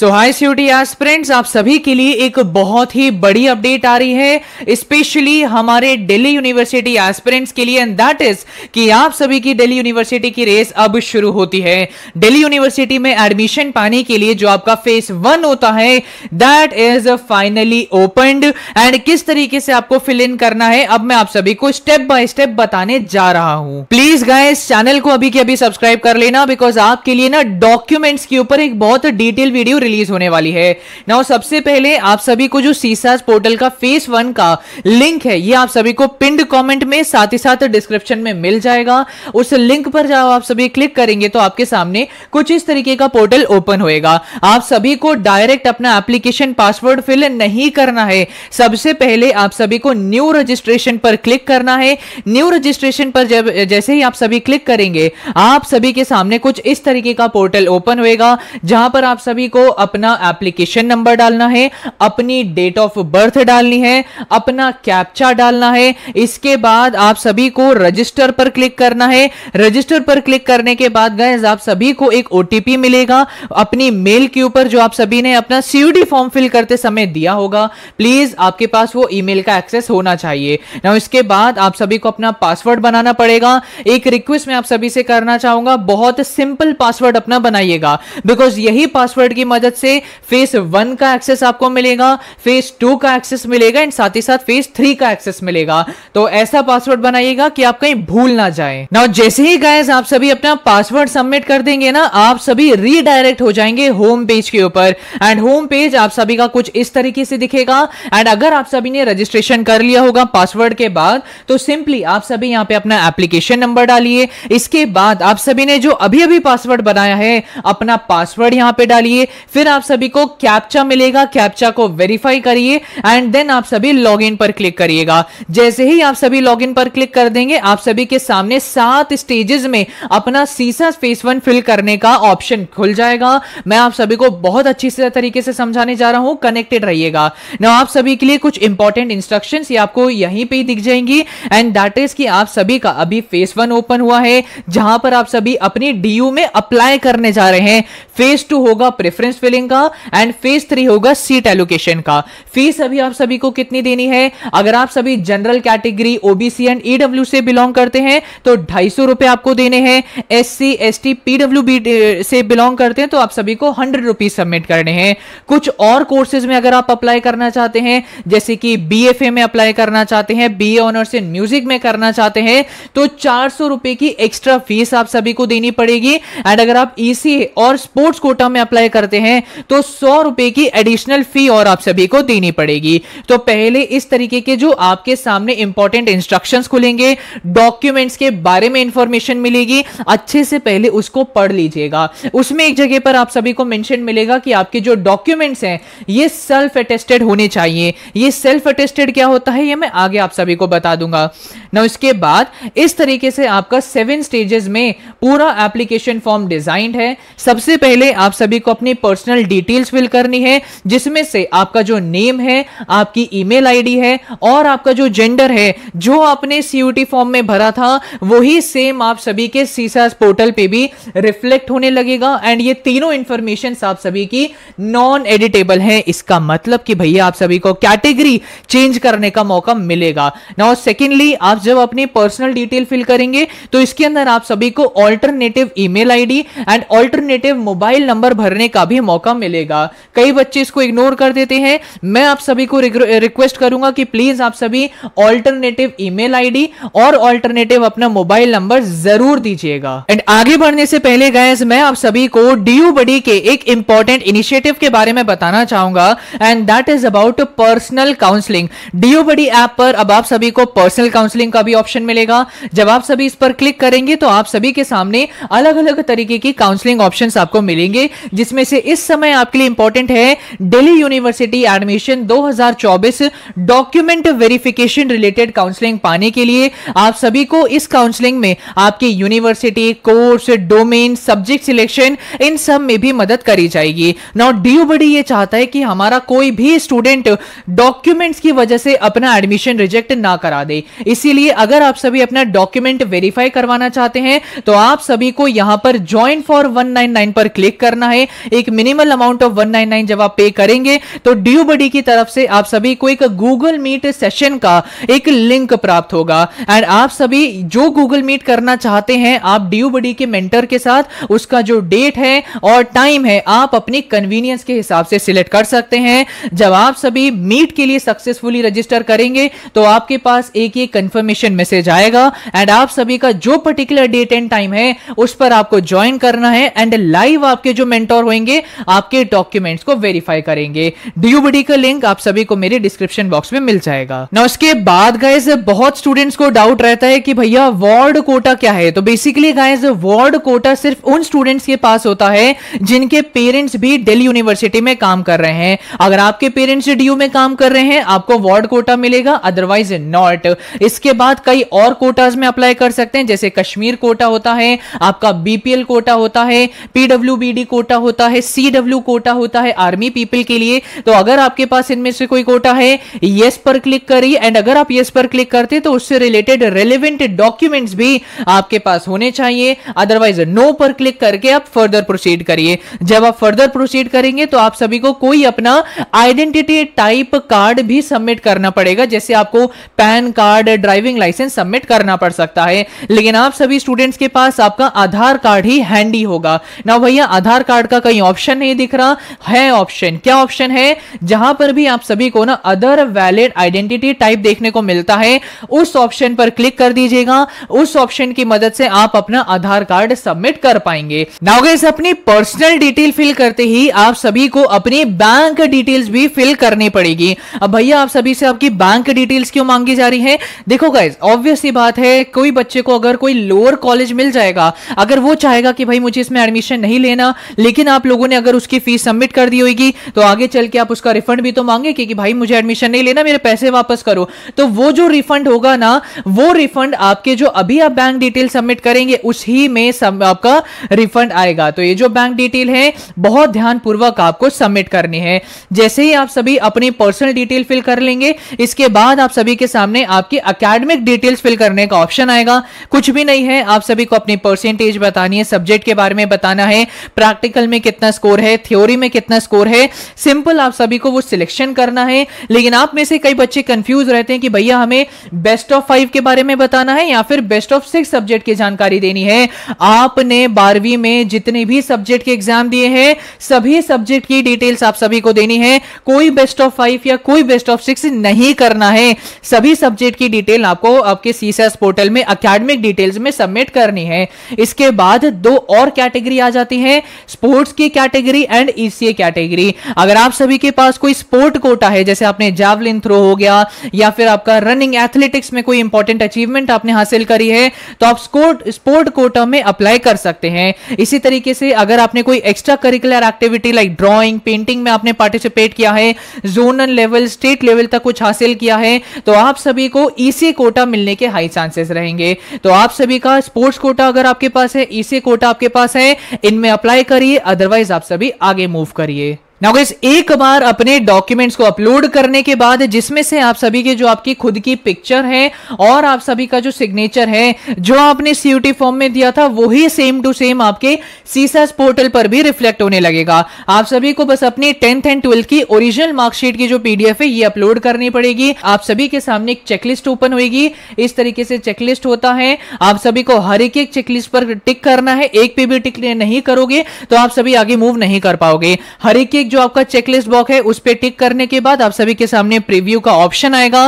सो high city friends आप सभी के लिए एक बहुत ही बड़ी अपडेट आ रही है स्पेशली हमारे दिल्ली यूनिवर्सिटी एस्पिरेंट्स के लिए एंड दैट इज कि आप सभी की दिल्ली यूनिवर्सिटी की रेस अब शुरू होती है दिल्ली यूनिवर्सिटी में एडमिशन पाने के लिए जो आपका फेस वन होता है that is finally opened and किस तरीके से आपको फिल इन करना है अब मैं आप सभी को स्टेप बाय स्टेप बताने जा रहा हूं प्लीज गाय चैनल को अभी के अभी सब्सक्राइब कर लेना बिकॉज आपके लिए ना डॉक्यूमेंट्स के ऊपर एक बहुत डिटेल वीडियो रिलीज होने वाली है नाउ सबसे पहले आप सभी को जो सीसास पोर्टल का फेस वन का लिंक है ये आप सभी को पिंड कमेंट में साथ ही साथ डिस्क्रिप्शन में मिल जाएगा उस लिंक पर जाओ आप सभी क्लिक करेंगे तो आपके सामने कुछ इस तरीके का पोर्टल ओपन होएगा आप सभी को डायरेक्ट अपना एप्लीकेशन पासवर्ड फिल नहीं करना है सबसे पहले आप सभी को न्यू रजिस्ट्रेशन पर क्लिक करना है न्यू रजिस्ट्रेशन पर जब जैसे ही आप सभी क्लिक करेंगे आप सभी के सामने कुछ इस तरीके का पोर्टल ओपन होएगा जहां पर आप सभी को अपना एप्लीकेशन नंबर डालना है अपनी डेट ऑफ बर्थ डालनी है अपना कैप्चा डालना है इसके बाद आप सभी को रजिस्टर पर क्लिक करना है रजिस्टर पर क्लिक करने के बाद गैस आप सभी को एक ओटीपी मिलेगा अपनी मेल के ऊपर जो आप सभी ने अपना सीयूडी फॉर्म फिल करते समय दिया होगा प्लीज आपके पास वो ईमेल का एक्सेस होना चाहिए ना इसके बाद आप सभी को अपना पासवर्ड बनाना पड़ेगा एक रिक्वेस्ट मैं आप सभी से करना चाहूंगा बहुत सिंपल पासवर्ड अपना बनाइएगा बिकॉज यही पासवर्ड की मदद मदद से फेस वन का एक्सेस आपको मिलेगा फेस टू का एक्सेस मिलेगा एंड साथ ही साथ फेस थ्री का एक्सेस मिलेगा तो ऐसा पासवर्ड बनाइएगा कि आप कहीं भूल ना जाए ना जैसे ही गायज आप सभी अपना पासवर्ड सबमिट कर देंगे ना आप सभी रीडायरेक्ट हो जाएंगे होम पेज के ऊपर एंड होम पेज आप सभी का कुछ इस तरीके से दिखेगा एंड अगर आप सभी ने रजिस्ट्रेशन कर लिया होगा पासवर्ड के बाद तो सिंपली आप सभी यहां पे अपना एप्लीकेशन नंबर डालिए इसके बाद आप सभी ने जो अभी अभी पासवर्ड बनाया है अपना पासवर्ड यहां पे डालिए फिर आप सभी को कैप्चा मिलेगा कैप्चा को वेरीफाई करिए एंड देन आप सभी लॉगिन पर क्लिक करिएगा जैसे ही आप सभी लॉगिन पर क्लिक कर देंगे आप सभी के सामने सात स्टेजेस में अपना सीसा फेस वन फिल करने का ऑप्शन खुल जाएगा मैं आप सभी को बहुत अच्छी तरीके से समझाने जा रहा हूं कनेक्टेड रहिएगा ना आप सभी के लिए कुछ इंपॉर्टेंट इंस्ट्रक्शन ये आपको यहीं पे दिख जाएंगी एंड दैट इज कि आप सभी का अभी फेस वन ओपन हुआ है जहां पर आप सभी अपनी डीयू में अप्लाई करने जा रहे हैं फेस टू होगा प्रेफरेंस फिलिंग का एंड फेज थ्री होगा सीट एलोकेशन का फीस अभी आप सभी को कितनी देनी है अगर आप सभी general category OBC and EWS से बिलोंग करते हैं तो ढाई सौ रुपए आपको देने हैं S C S T PW B से बिलोंग करते हैं तो आप सभी को हंड्रेड रुपीज सबमिट करने हैं कुछ और कोर्सेज में अगर आप अप्लाई करना चाहते हैं जैसे कि बी एफ ए में अप्लाई करना चाहते हैं B A honours in music में करना चाहते हैं तो चार सौ रुपए की एक्स्ट्रा फीस आप सभी को देनी पड़ेगी एंड अगर आप ईसी e और स्पोर्ट्स कोटा में अप्लाई करते हैं हैं तो सौ रुपए की एडिशनल फी और आप सभी को देनी पड़ेगी तो पहले इस तरीके के जो आपके सामने इंपॉर्टेंट इंस्ट्रक्शंस खुलेंगे डॉक्यूमेंट्स के बारे में इंफॉर्मेशन मिलेगी अच्छे से पहले उसको पढ़ लीजिएगा उसमें एक जगह पर आप सभी को मेंशन मिलेगा कि आपके जो डॉक्यूमेंट्स हैं ये सेल्फ अटेस्टेड होने चाहिए ये सेल्फ अटेस्टेड क्या होता है ये मैं आगे आप सभी को बता दूंगा ना इसके बाद इस तरीके से आपका सेवन स्टेजेस में पूरा एप्लीकेशन फॉर्म डिजाइंड है सबसे पहले आप सभी को अपनी पर्सनल पर्सनल डिटेल्स फिल करनी है जिसमें से आपका जो नेम है आपकी ईमेल आईडी है और आपका जो जेंडर है जो आपने सीयूटी फॉर्म में भरा था वही सेम आप सभी के सीसा पोर्टल पे भी रिफ्लेक्ट होने लगेगा एंड ये तीनों इंफॉर्मेशन आप सभी की नॉन एडिटेबल है इसका मतलब कि भैया आप सभी को कैटेगरी चेंज करने का मौका मिलेगा नाउ सेकेंडली आप जब अपनी पर्सनल डिटेल फिल करेंगे तो इसके अंदर आप सभी को alternative email ID and alternative mobile number भरने का भी मौका मिलेगा कई बच्चे इसको इग्नोर कर देते हैं मैं आप सभी को रिक्वेस्ट करूंगा कि प्लीज आप सभी ऑल्टरनेटिव ईमेल आईडी और ऑल्टरनेटिव अपना मोबाइल नंबर जरूर दीजिएगा एंड आगे बढ़ने से पहले गैस मैं आप सभी को डीयू बडी के एक इंपॉर्टेंट इनिशिएटिव के बारे में बताना चाहूंगा and that is about personal counselling DU buddy app पर अब आप सभी को पर्सनल काउंसलिंग का भी ऑप्शन मिलेगा जब आप सभी इस पर क्लिक करेंगे तो आप सभी के सामने अलग अलग तरीके की काउंसलिंग ऑप्शन आपको मिलेंगे जिसमें से इस इस समय आपके लिए इंपॉर्टेंट है Delhi university admission 2024 document verification related counselling पाने के लिए आप सभी को इस काउंसलिंग में आपकी university course domain subject selection इन सब में भी मदद करी जाएगी नाउ डीयू बड़ी ये चाहता है कि हमारा कोई भी स्टूडेंट डॉक्यूमेंट्स की वजह से अपना एडमिशन रिजेक्ट ना करा दे इसीलिए अगर आप सभी अपना डॉक्यूमेंट वेरीफाई करवाना चाहते हैं तो आप सभी को यहां पर ज्वाइन फॉर 199 पर क्लिक करना है एक मिनी मिनिमल अमाउंट ऑफ 199 जब आप पे करेंगे तो ड्यू बडी की तरफ से आप सभी को एक गूगल मीट सेशन का एक लिंक प्राप्त होगा एंड आप सभी जो गूगल मीट करना चाहते हैं आप ड्यू बडी के मेंटर के साथ उसका जो डेट है और टाइम है आप अपनी कन्वीनियंस के हिसाब से सिलेक्ट कर सकते हैं जब आप सभी मीट के लिए सक्सेसफुली रजिस्टर करेंगे तो आपके पास एक ही कंफर्मेशन मैसेज आएगा एंड आप सभी का जो पर्टिकुलर डेट एंड टाइम है उस पर आपको ज्वाइन करना है एंड लाइव आपके जो मेंटोर होंगे आपके डॉक्यूमेंट्स को वेरीफाई करेंगे डीयूबीडी का लिंक आप सभी को मेरे डिस्क्रिप्शन बॉक्स में मिल जाएगा ना उसके बाद गाइज बहुत स्टूडेंट्स को डाउट रहता है कि भैया वार्ड कोटा क्या है तो बेसिकली गाइज वार्ड कोटा सिर्फ उन स्टूडेंट्स के पास होता है जिनके पेरेंट्स भी दिल्ली यूनिवर्सिटी में काम कर रहे हैं अगर आपके पेरेंट्स डीयू में काम कर रहे हैं आपको वार्ड कोटा मिलेगा अदरवाइज नॉट इसके बाद कई और कोटाज में अप्लाई कर सकते हैं जैसे कश्मीर कोटा होता है आपका बीपीएल कोटा होता है पीडब्ल्यू कोटा होता है सी सी डब्ल्यू कोटा होता है आर्मी पीपल के लिए तो अगर आपके पास इनमें से कोई कोटा है यस पर क्लिक करिए एंड अगर आप यस पर क्लिक करते तो उससे रिलेटेड रेलिवेंट डॉक्यूमेंट्स भी आपके पास होने चाहिए अदरवाइज नो पर क्लिक करके आप फर्दर प्रोसीड करिए जब आप फर्दर प्रोसीड करेंगे तो आप सभी को कोई अपना आइडेंटिटी टाइप कार्ड भी सबमिट करना पड़ेगा जैसे आपको PAN card driving licence submit करना पड़ सकता है लेकिन आप सभी स्टूडेंट्स के पास आपका आधार कार्ड ही हैंडी होगा ना भैया आधार कार्ड का कहीं ऑप्शन ऑप्शन नहीं दिख रहा है ऑप्शन क्या ऑप्शन है जहां पर भी आप सभी को ना अदर वैलिड आइडेंटिटी टाइप देखने को मिलता है उस ऑप्शन पर क्लिक कर दीजिएगा उस ऑप्शन की मदद से आप अपना आधार कार्ड सबमिट कर पाएंगे नाउगेज अपनी पर्सनल डिटेल फिल करते ही आप सभी को अपनी बैंक डिटेल्स भी फिल करनी पड़ेगी अब भैया आप सभी से आपकी बैंक डिटेल्स क्यों मांगी जा रही है देखो गाइज ऑब्वियस बात है कोई बच्चे को अगर कोई लोअर कॉलेज मिल जाएगा अगर वो चाहेगा कि भाई मुझे इसमें एडमिशन नहीं लेना लेकिन आप लोगों ने अगर उसकी फीस सबमिट कर दी होगी तो आगे चल के आप उसका रिफंड भी तो मांगे कि, भाई मुझे एडमिशन नहीं लेना मेरे पैसे वापस करो तो वो जो रिफंड होगा ना वो रिफंड आपके जो अभी आप बैंक डिटेल सबमिट करेंगे उसी में आपका रिफंड आएगा तो ये जो बैंक डिटेल है बहुत ध्यानपूर्वक आपको सबमिट करनी है जैसे ही आप सभी अपनी पर्सनल डिटेल फिल कर लेंगे इसके बाद आप सभी के सामने आपकी अकेडमिक डिटेल्स फिल करने का ऑप्शन आएगा कुछ भी नहीं है आप सभी को अपनी परसेंटेज बतानी है सब्जेक्ट के बारे में बताना है प्रैक्टिकल में कितना स्कोर स्कोर है थ्योरी में कितना स्कोर है सिंपल आप सभी को वो सिलेक्शन करना है लेकिन आप में से कई बच्चे कंफ्यूज रहते हैं कि भैया हमें बेस्ट ऑफ फाइव के बारे में बताना है या फिर बेस्ट ऑफ सिक्स सब्जेक्ट की जानकारी देनी है आपने बारहवीं में जितने भी सब्जेक्ट के एग्जाम दिए हैं सभी सब्जेक्ट की डिटेल्स आप सभी को देनी है कोई बेस्ट ऑफ फाइव या कोई बेस्ट ऑफ सिक्स नहीं करना है सभी सब्जेक्ट की डिटेल आपको आपके सीसीएस पोर्टल में अकेडमिक डिटेल्स में सबमिट करनी है इसके बाद दो और कैटेगरी आ जाती है स्पोर्ट्स की category category and ECA category अगर आप सभी के पास कोई स्पोर्ट कोटा है जैसे आपने जैवलिन थ्रो हो गया या फिर आपका रनिंग एथलेटिक्स में कोई इंपॉर्टेंट अचीवमेंट आपने हासिल करी है तो आप स्पोर्ट स्पोर्ट कोटा में अप्लाई कर सकते हैं इसी तरीके से अगर आपने कोई extra curricular activity like drawing painting में आपने पार्टिसिपेट किया है जोनल लेवल स्टेट लेवल तक कुछ हासिल किया है तो आप सभी को ईसी e कोटा मिलने के हाई चांसेस रहेंगे तो आप सभी का स्पोर्ट्स कोटा अगर आपके पास है ईसी e कोटा आपके पास है इनमें अप्लाई करिए अदरवाइज आप सभी आगे मूव करिए नाउ गाइस एक बार अपने डॉक्यूमेंट्स को अपलोड करने के बाद जिसमें से आप सभी के जो आपकी खुद की पिक्चर है और आप सभी का जो सिग्नेचर है जो आपने सीयूटी फॉर्म में दिया था वही सेम टू सेम आपके सीसास पोर्टल पर भी रिफ्लेक्ट होने लगेगा आप सभी को बस अपनी टेंथ एंड ट्वेल्थ की ओरिजिनल मार्कशीट की जो पीडीएफ है ये अपलोड करनी पड़ेगी आप सभी के सामने एक चेकलिस्ट ओपन होगी इस तरीके से चेकलिस्ट होता है आप सभी को हर एक एक चेकलिस्ट पर टिक करना है एक पे भी टिक नहीं करोगे तो आप सभी आगे मूव नहीं कर पाओगे हर एक जो आपका चेकलिस्ट बॉक्स है उस पर टिक करने के बाद आप सभी के सामने प्रीव्यू का ऑप्शन आएगा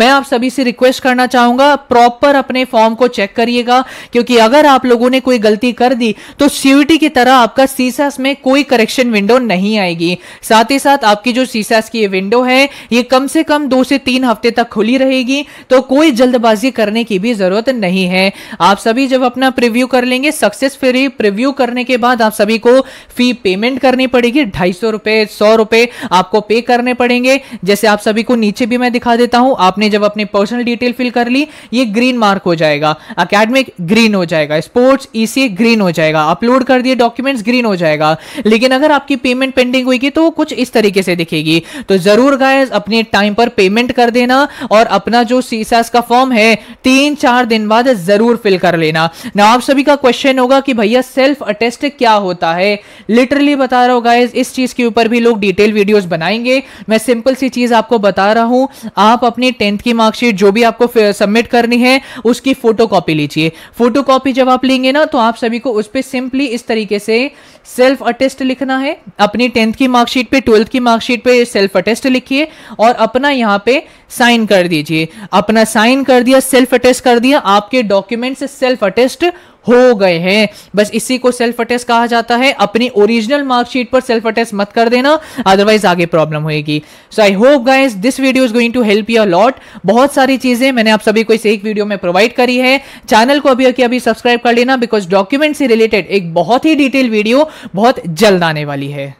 मैं आप सभी से रिक्वेस्ट करना चाहूंगा प्रॉपर अपने फॉर्म को चेक करिएगा क्योंकि अगर आप लोगों ने कोई गलती कर दी तो सीयूटी की तरह आपका सीसास में कोई करेक्शन विंडो नहीं आएगी साथ ही साथ आपकी जो सीसास की ये विंडो है ये कम से कम दो से तीन हफ्ते तक खुली रहेगी तो कोई जल्दबाजी करने की भी जरूरत नहीं है आप सभी जब अपना प्रिव्यू कर लेंगे सक्सेसफुली प्रिव्यू करने के बाद आप सभी को फी पेमेंट करनी पड़ेगी ढाई सौ रुपए सौ रुपए आपको पे करने पड़ेंगे जैसे आप सभी को नीचे भी मैं दिखा देता हूं आपने जब अपनी पर्सनल डिटेल फिल कर ली ये ग्रीन मार्क हो जाएगा अकेडमिक ग्रीन हो जाएगा स्पोर्ट्स ईसी ग्रीन हो जाएगा अपलोड कर दिए डॉक्यूमेंट्स ग्रीन हो जाएगा लेकिन अगर आपकी पेमेंट पेंडिंग हुई तो कुछ इस तरीके से दिखेगी तो जरूर गायज अपने टाइम पर पेमेंट कर देना और अपना जो सीसास का फॉर्म है तीन चार दिन बाद जरूर फिल कर लेना ना आप सभी का क्वेश्चन होगा कि भैया सेल्फ अटेस्ट क्या होता है लिटरली बता रहा हूं गाइज इस चीज के ऊपर ऊपर भी लोग डिटेल वीडियोस बनाएंगे मैं सिंपल सी चीज आपको बता रहा हूं आप अपनी टेंथ की मार्कशीट जो भी आपको सबमिट करनी है उसकी फोटो लीजिए फोटो जब आप लेंगे ना तो आप सभी को उस पर सिंपली इस तरीके से सेल्फ अटेस्ट लिखना है अपनी टेंथ की मार्कशीट पे ट्वेल्थ की मार्कशीट पे सेल्फ अटेस्ट लिखिए और अपना यहाँ पे साइन कर दीजिए अपना साइन कर दिया सेल्फ अटेस्ट कर दिया आपके डॉक्यूमेंट से सेल्फ अटेस्ट हो गए हैं बस इसी को सेल्फ अटेस्ट कहा जाता है अपनी ओरिजिनल मार्कशीट पर सेल्फ अटेस्ट मत कर देना अदरवाइज आगे प्रॉब्लम होगी so I hope guys this video is going to help you lot बहुत सारी चीजें मैंने आप सभी को इस एक वीडियो में प्रोवाइड करी है चैनल को अभी अभी, अभी सब्सक्राइब कर लेना बिकॉज डॉक्यूमेंट से रिलेटेड एक बहुत ही डिटेल वीडियो बहुत जल्द आने वाली है